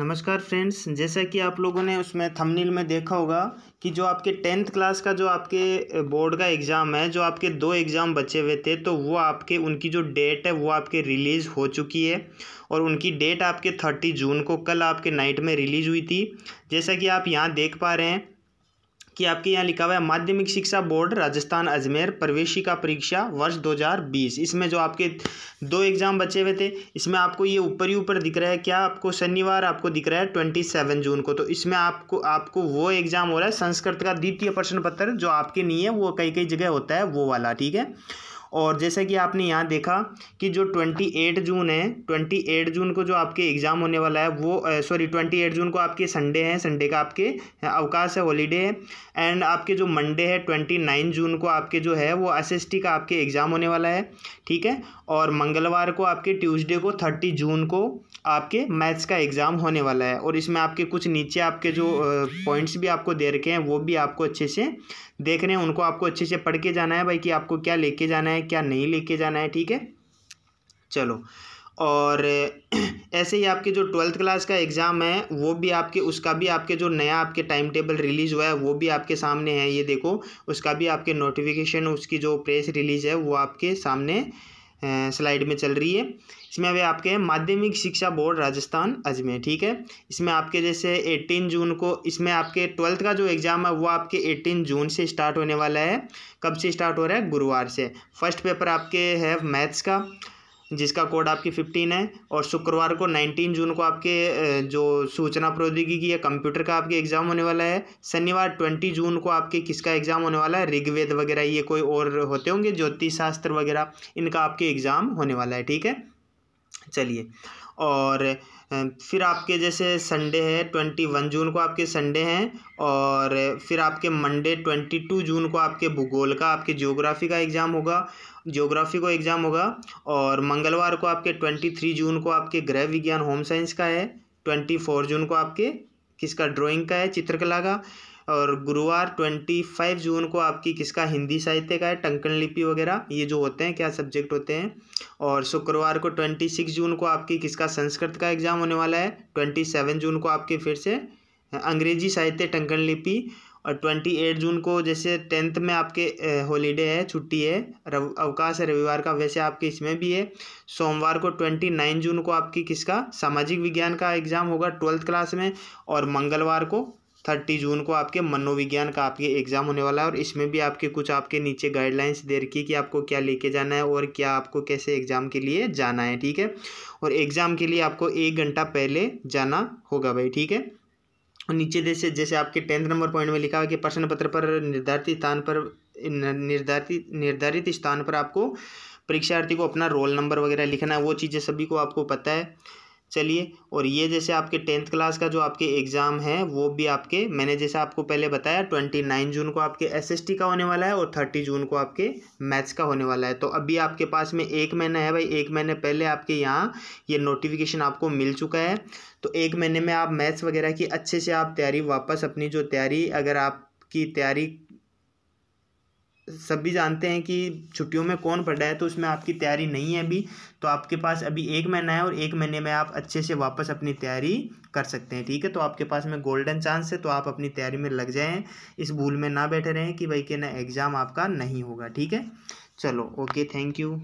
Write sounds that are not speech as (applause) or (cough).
नमस्कार फ्रेंड्स जैसा कि आप लोगों ने उसमें थंबनेल में देखा होगा कि जो आपके टेंथ क्लास का जो आपके बोर्ड का एग्ज़ाम है जो आपके दो एग्ज़ाम बचे हुए थे तो वो आपके उनकी जो डेट है वो आपके रिलीज़ हो चुकी है और उनकी डेट आपके थर्टी जून को कल आपके नाइट में रिलीज़ हुई थी जैसा कि आप यहाँ देख पा रहे हैं कि आपके यहाँ लिखा हुआ है माध्यमिक शिक्षा बोर्ड राजस्थान अजमेर प्रवेशिका परीक्षा वर्ष 2020 इसमें जो आपके दो एग्ज़ाम बचे हुए थे इसमें आपको ये ऊपर ही ऊपर दिख रहा है क्या आपको शनिवार आपको दिख रहा है ट्वेंटी सेवन जून को तो इसमें आपको आपको वो एग्ज़ाम हो रहा है संस्कृत का द्वितीय प्रश्न पत्र जो आपके नहीं है वो कई कई जगह होता है वो वाला ठीक है और जैसे कि आपने यहाँ देखा कि जो ट्वेंटी एट जून है ट्वेंटी एट जून को जो आपके एग्ज़ाम होने वाला है वो सॉरी ट्वेंटी एट जून को आपके संडे हैं संडे का आपके अवकाश है हॉलीडे है एंड आपके जो मंडे है ट्वेंटी नाइन जून को आपके जो है वो एस एस टी का आपके एग्ज़ाम होने वाला है ठीक है और मंगलवार को आपके ट्यूसडे को थर्टी जून को आपके मैथ्स का एग्ज़ाम होने वाला है और इसमें आपके कुछ नीचे आपके जो पॉइंट्स भी आपको दे रखे हैं वो भी आपको अच्छे से देख रहे हैं उनको आपको अच्छे से पढ़ के जाना है भाई कि आपको क्या लेके जाना है क्या नहीं लेके जाना है ठीक है चलो और (clears throat) ऐसे ही आपके जो ट्वेल्थ क्लास का एग्ज़ाम है वो भी आपके उसका भी आपके जो नया आपके टाइम टेबल रिलीज़ हुआ है वो भी आपके सामने है ये देखो उसका भी आपके नोटिफिकेशन उसकी जो प्रेस रिलीज़ है वो आपके सामने स्लाइड में चल रही है इसमें अभी आपके माध्यमिक शिक्षा बोर्ड राजस्थान अजमेर ठीक है इसमें आपके जैसे 18 जून को इसमें आपके ट्वेल्थ का जो एग्ज़ाम है वो आपके 18 जून से स्टार्ट होने वाला है कब से स्टार्ट हो रहा है गुरुवार से फर्स्ट पेपर आपके है मैथ्स का जिसका कोड आपकी फिफ्टीन है और शुक्रवार को नाइनटीन जून को आपके जो सूचना प्रौद्योगिकी या कंप्यूटर का आपके एग्ज़ाम होने वाला है शनिवार ट्वेंटी जून को आपके किसका एग्ज़ाम होने वाला है ऋग्वेद वगैरह ये कोई और होते होंगे ज्योतिष शास्त्र वगैरह इनका आपके एग्ज़ाम होने वाला है ठीक है चलिए और फिर आपके जैसे संडे है ट्वेंटी वन जून को आपके संडे हैं और फिर आपके मंडे ट्वेंटी टू जून को आपके भूगोल का आपके ज्योग्राफी का एग्ज़ाम होगा ज्योग्राफी को एग्ज़ाम होगा और मंगलवार को आपके ट्वेंटी थ्री जून को आपके गृह विज्ञान होम साइंस का है ट्वेंटी फोर जून को आपके किसका ड्राइंग का है चित्रकला का और गुरुवार ट्वेंटी फाइव जून को आपकी किसका हिंदी साहित्य का है टंकन लिपि वगैरह ये जो होते हैं क्या सब्जेक्ट होते हैं और शुक्रवार को ट्वेंटी सिक्स जून को आपकी किसका संस्कृत का एग्ज़ाम होने वाला है ट्वेंटी सेवन जून को आपके फिर से अंग्रेजी साहित्य टंकन लिपि और ट्वेंटी एट जून को जैसे टेंथ में आपके हॉलीडे है छुट्टी है अवकाश है रविवार का वैसे आपके इसमें भी है सोमवार को ट्वेंटी नाइन जून को आपकी किसका सामाजिक विज्ञान का एग्ज़ाम होगा ट्वेल्थ क्लास में और मंगलवार को थर्टी जून को आपके मनोविज्ञान का आपके एग्ज़ाम होने वाला है और इसमें भी आपके कुछ आपके नीचे गाइडलाइंस दे रखी कि आपको क्या लेके जाना है और क्या आपको कैसे एग्ज़ाम के लिए जाना है ठीक है और एग्ज़ाम के लिए आपको एक घंटा पहले जाना होगा भाई ठीक है और नीचे जैसे जैसे आपके टेंथ नंबर पॉइंट में लिखा हुआ कि प्रश्न पत्र पर निर्धारित स्थान पर निर्धारित निर्धारित स्थान पर आपको परीक्षार्थी को अपना रोल नंबर वगैरह लिखना है वो चीज़ें सभी को आपको पता है चलिए और ये जैसे आपके टेंथ क्लास का जो आपके एग्ज़ाम है वो भी आपके मैंने जैसे आपको पहले बताया ट्वेंटी नाइन जून को आपके एसएसटी का होने वाला है और थर्टी जून को आपके मैथ्स का होने वाला है तो अभी आपके पास में एक महीना है भाई एक महीने पहले आपके यहाँ ये नोटिफिकेशन आपको मिल चुका है तो एक महीने में आप मैथ्स वगैरह की अच्छे से आप तैयारी वापस अपनी जो तैयारी अगर आपकी तैयारी सब भी जानते हैं कि छुट्टियों में कौन पढ़ रहा है तो उसमें आपकी तैयारी नहीं है अभी तो आपके पास अभी एक महीना है और एक महीने में आप अच्छे से वापस अपनी तैयारी कर सकते हैं ठीक है तो आपके पास में गोल्डन चांस है तो आप अपनी तैयारी में लग जाएँ इस भूल में ना बैठे रहें कि भाई के ना एग्ज़ाम आपका नहीं होगा ठीक है चलो ओके थैंक यू